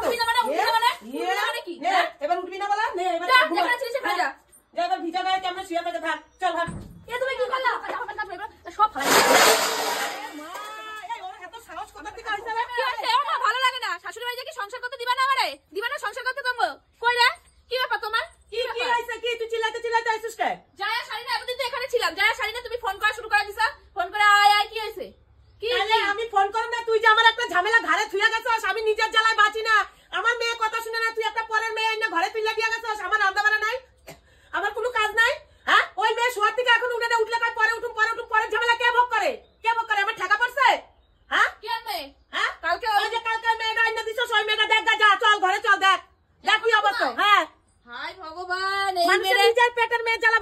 তোমার কি কি কি তুই চিল্লাতে চিল্লাতে আইছিস তো এখানে ছিলাম জায়া শাড়ি না তুমি ফোন করা শুরু করে দিছা ফোন করে আয় আয় কি হইছে কি আমি ফোন করব না তুই যে আমার একটা ঝামেলা ধারে থুয়ে গেছিস আমি নিজের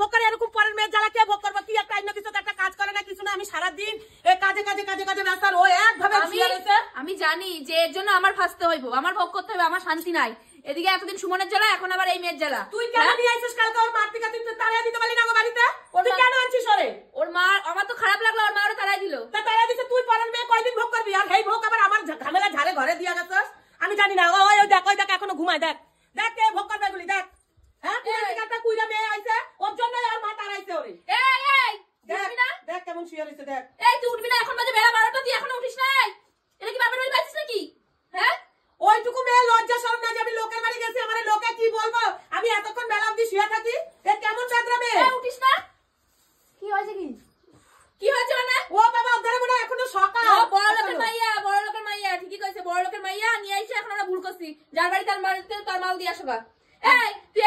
ভোগ করে এরকম পরের কে ভোগ করবো কি একটা অন্য কিছু একটা কাজ করে না কিছু না আমি সারাদিন কাজে কাজে কাজে কাজে ব্যস্ত ও একভাবে আমি জানি যে এর জন্য আমার ফাঁসতে হইব আমার ভোগ করতে হবে আমার শান্তি নাই এদিকে এতদিন সুমনের জ্বালা এখন আবার এই মেয়ের জ্বালা তুই কেন হ্যাঁ? নিয়ে কালকে ওর মার থেকে তুই দিতে পারলি না গো বাড়িতে তুই কেন আনছিস ওরে ওর মা আমার তো খারাপ লাগলো ওর মা ওরে দিল তা তাড়িয়ে দিছে তুই পরের মেয়ে কয়দিন ভোগ করবি আর হেই ভোগ আবার আমার ঝামেলা ঝাড়ে ঘরে দিয়া আমি জানি না ওই দেখ ওই দেখ এখনো ঘুমায় দেখ দেখ কে ভোগ করবে গুলি দেখ হ্যাঁ কুড়া ওর জন্য আর মা দেখ এই তুই এখন বাজে নাই হ্যাঁ? ওইটুকু আমি এতক্ষণ বেলা অবধি শুয়ে থাকি এ কেমন যাত্রা মেয়ে না কি হয়েছে কি হয়েছে মানে ও বাবা উদ্ধারে মনে এখনো সকাল ও বড় লোকের মাইয়া বড় মাইয়া ঠিকই কইছে বড় মাইয়া নিয়ে আইছে এখন আমরা ভুল করছি যার বাড়ি তার মাল তার মাল দিয়ে আসবা আমি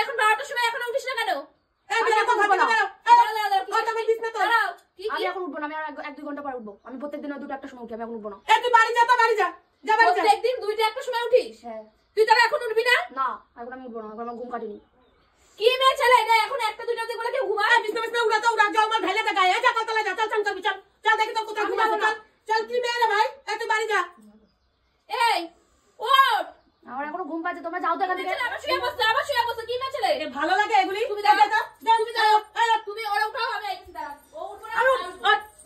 এখন উঠবো এক দুই ঘন্টা পর উঠবো আমি প্রত্যেকদিন দুটো একটা সময় উঠি আমি এখন উঠবো না এই তুই বাড়ি যা তো বাড়ি যা যা বাড়ি যা প্রত্যেকদিন দুইটা একটা সময় উঠিস হ্যাঁ তুই তাহলে এখন উঠবি না না এখন আমি উঠবো না এখন আমার ঘুম কাটেনি কি মেয়ে ছেলে এখন একটা দুইটা তুই বলে কেউ ঘুমায় আমার এখন ঘুম পাচ্ছে তোমরা যাও তো এখান থেকে আমার শুয়ে বসে আমার শুয়ে বসে কি মেছিলে এ ভালো লাগে এগুলি তুমি দাও দাও তুমি দাও তুমি ওরা উঠাও আমি আইছি দাঁড়া ও উঠো না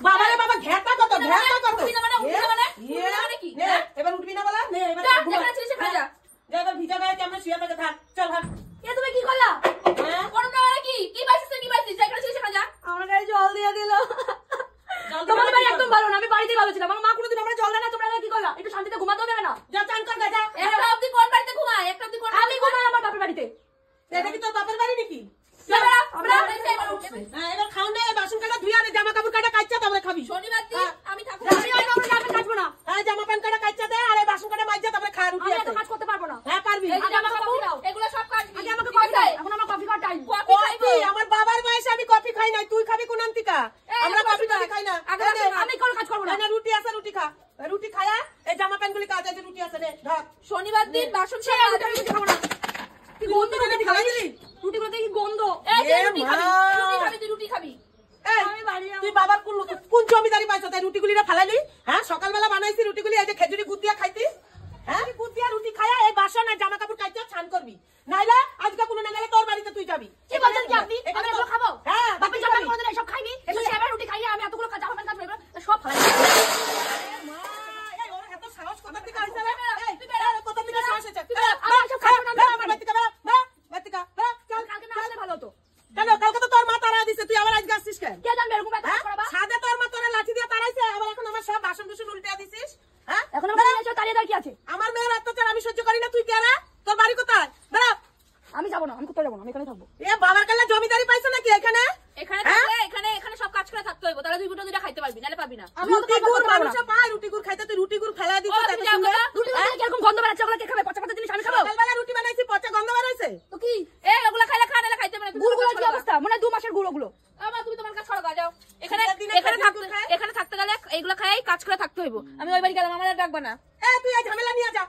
বাবা রে বাবা ঘেটা কত ঘেটা মানে কত তুমি না মানে উঠবে মানে? না মানে কি হ্যাঁ? এবার উঠবি না বলা নে এবার ঘুমা ছিলিস ভাই যা যা এবার ভিজা গায়ে কি আমরা শুয়ে পড়ে থাক চল হাঁট এ তুমি কি করলা হ্যাঁ করো মানে কি কি পাইছিস কি পাইছিস এখানে ছিলিস যা আমার গায়ে জল দিয়ে দিল তোমাদের বাড়ি একদম ভালো না আমি বাড়িতে ভালো ছিলাম আমার মা কোনোদিন আমরা জল দেয় না তোমরা কি করলা একটু শান্তিতে ঘুমাতে হবে না যা চান কর যা বাড়িতে এটা কি তোর বাপের বাড়ি নাকি কফি আমার বাবার বয়সে আমি কফি খাই নাই তুই খাবি কোন আন্তিকা আমরা কফি টফি খাই না আমি কোন কাজ করবো না রুটি আছে রুটি খা রুটি খায়া এই জামা প্যান্ট গুলি কাজ আছে রুটি আছে নে ধর শনিবার দিন বাসন খাবো না তুই গন্ধ রুটি খাই দিলি রুটি করতে কি গন্ধ এই যে রুটি খাবি রুটি খাবি তুই রুটি খাবি তুই বাবার কোন কোন জমিদারি পাইছো তাই রুটিগুলিটা ফালালি হ্যাঁ সকালবেলা বানাইছি রুটি গুলি যে খেজুরি গুদ দিয়া খাইতি হ্যাঁ গুদ রুটি খায়া এই বাসন জামা কাপড় খাইতে বাসন কুসন উল্টে দিছিস হ্যাঁ? আমার মেয়ের অত্যাচার আমি সহ্য করি না তুই কেরা তোর বাড়ি কোথায় দাঁড়া আমি যাব না আমি কোথাও যাব আমি এখানে থাকবো এ বাবার কাল্লা জমিদারি পাইছো নাকি এখানে এখানে হ্যাঁ? থাকতে হ্যাঁ? গন্ধ বেরাচ্ছে ওগুলা খাইলে খা খাইতে গুড় গুলো কি অবস্থা দু মাসের গুড় ওগুলো আমা তুমি তোমার কাছে সরো যাও এখানে এখানে থাকো এখানে থাক এগুলো খাই কাজ করে থাকতে হইব আমি ওই বাড়ি গেলাম আমার ডাকবা না হ্যাঁ তুই ঝামেলা নিয়ে যা